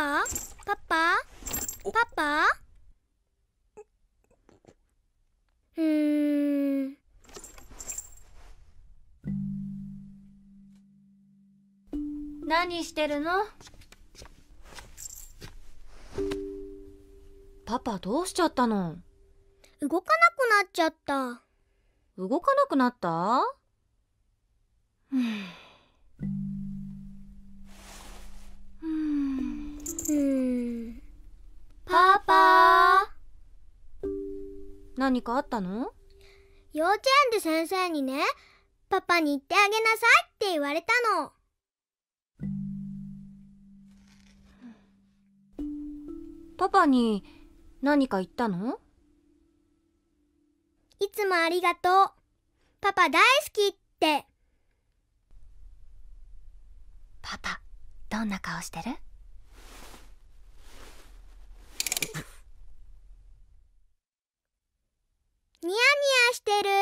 パパパパパうん何してるのパパどうしちゃったの動かなくなっちゃった動かなくなったうん何かあったの幼稚園で先生にねパパに言ってあげなさいって言われたのパパに何か言ったのいつもありがとうパパ大好きってパパどんな顔してるしてる